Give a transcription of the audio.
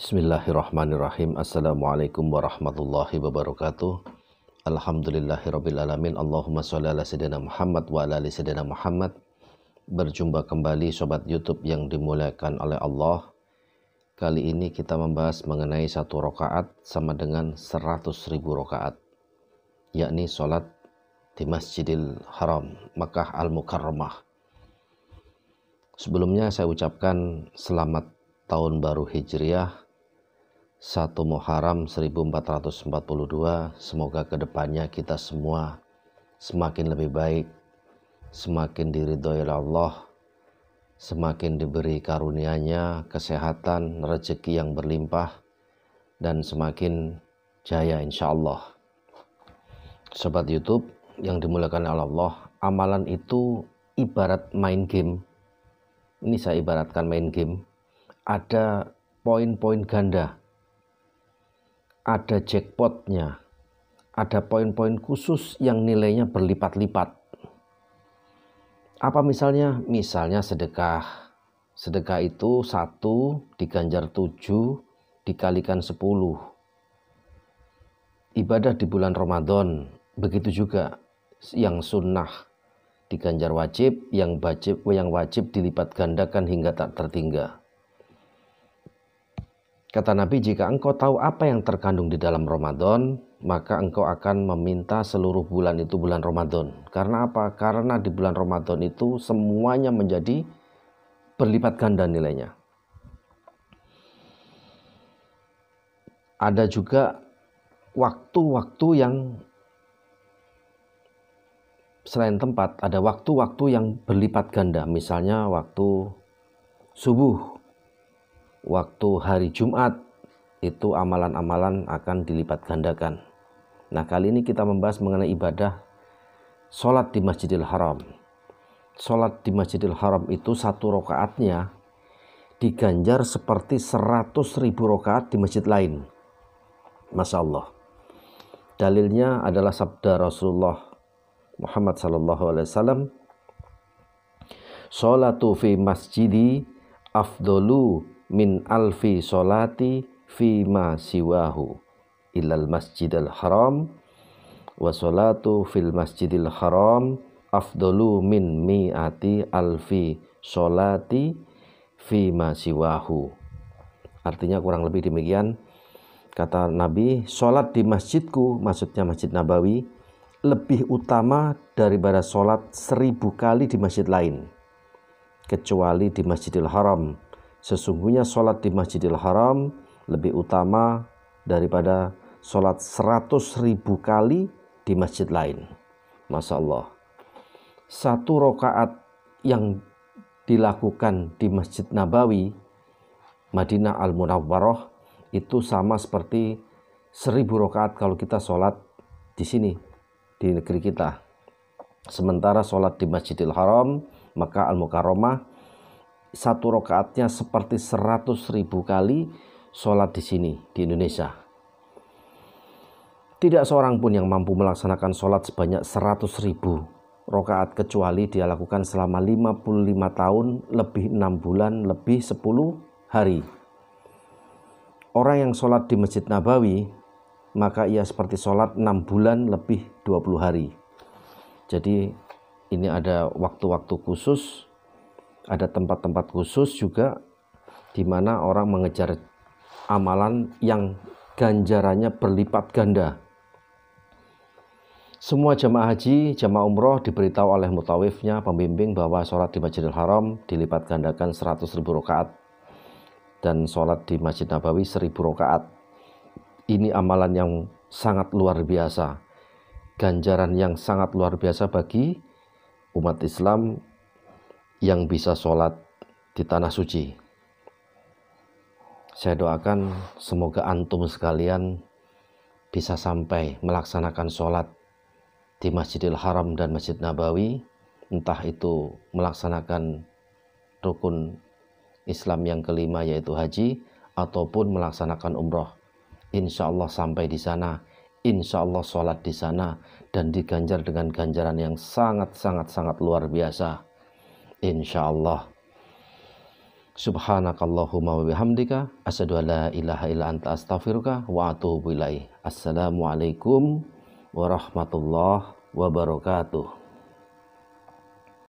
Bismillahirrahmanirrahim. Assalamualaikum warahmatullahi wabarakatuh. Alhamdulillahirrabbilalamin. Allahumma sholala ala sayyidina Muhammad wa ala ali sayyidina Muhammad. Berjumpa kembali sobat YouTube yang dimuliakan oleh Allah. Kali ini kita membahas mengenai satu rokaat sama dengan seratus ribu rokaat, yakni sholat di Masjidil Haram, Mekah Al-Mukarramah. Sebelumnya saya ucapkan selamat tahun baru Hijriah 1 Muharram 1442 semoga kedepannya kita semua semakin lebih baik semakin diridhoi Allah semakin diberi karunia-Nya kesehatan rezeki yang berlimpah dan semakin jaya insya Allah Sobat YouTube yang dimulakan oleh Allah amalan itu ibarat main game ini saya ibaratkan main game ada poin-poin ganda ada jackpotnya, ada poin-poin khusus yang nilainya berlipat-lipat. Apa misalnya? Misalnya sedekah. Sedekah itu satu diganjar tujuh dikalikan sepuluh. Ibadah di bulan Ramadan begitu juga yang sunnah diganjar wajib, yang wajib yang wajib dilipat gandakan hingga tak tertinggal. Kata Nabi, jika engkau tahu apa yang terkandung di dalam Ramadan, maka engkau akan meminta seluruh bulan itu bulan Ramadan. Karena apa? Karena di bulan Ramadan itu semuanya menjadi berlipat ganda nilainya. Ada juga waktu-waktu yang selain tempat, ada waktu-waktu yang berlipat ganda. Misalnya waktu subuh waktu hari Jumat itu amalan-amalan akan dilipat gandakan. Nah, kali ini kita membahas mengenai ibadah sholat di Masjidil Haram. Sholat di Masjidil Haram itu satu rokaatnya diganjar seperti seratus ribu rokaat di masjid lain. Masya Allah. Dalilnya adalah sabda Rasulullah Muhammad SAW. Sholatu fi masjidi afdolu min alfi solati fi ma siwahu ilal masjidil haram wa solatu fil masjidil haram afdalu min mi'ati alfi solati fi ma siwahu artinya kurang lebih demikian kata Nabi solat di masjidku maksudnya masjid Nabawi lebih utama daripada solat seribu kali di masjid lain kecuali di Masjidil Haram Sesungguhnya sholat di Masjidil Haram lebih utama daripada sholat seratus ribu kali di masjid lain. Masya Allah. Satu rokaat yang dilakukan di Masjid Nabawi, Madinah Al-Munawwaroh, itu sama seperti seribu rokaat kalau kita sholat di sini, di negeri kita. Sementara sholat di Masjidil Haram, maka Al-Mukarramah satu rokaatnya seperti seratus ribu kali sholat di sini di Indonesia. Tidak seorang pun yang mampu melaksanakan sholat sebanyak seratus ribu rokaat kecuali dia lakukan selama 55 tahun, lebih enam bulan, lebih sepuluh hari. Orang yang sholat di Masjid Nabawi, maka ia seperti sholat enam bulan lebih 20 hari. Jadi ini ada waktu-waktu khusus ada tempat-tempat khusus juga di mana orang mengejar amalan yang ganjarannya berlipat ganda. Semua jemaah haji, jemaah umroh diberitahu oleh mutawifnya pembimbing bahwa sholat di Masjidil Haram dilipat gandakan 100 ribu rakaat dan sholat di Masjid Nabawi 1000 rakaat. Ini amalan yang sangat luar biasa. Ganjaran yang sangat luar biasa bagi umat Islam yang bisa sholat di tanah suci. Saya doakan semoga antum sekalian bisa sampai melaksanakan sholat di Masjidil Haram dan Masjid Nabawi, entah itu melaksanakan rukun Islam yang kelima yaitu haji, ataupun melaksanakan umroh. Insya Allah sampai di sana, insya Allah sholat di sana, dan diganjar dengan ganjaran yang sangat-sangat-sangat luar biasa insyaallah Subhanakallahumma wa bihamdika asyhadu an la ilaha illa anta astaghfiruka wa Assalamualaikum warahmatullahi wabarakatuh.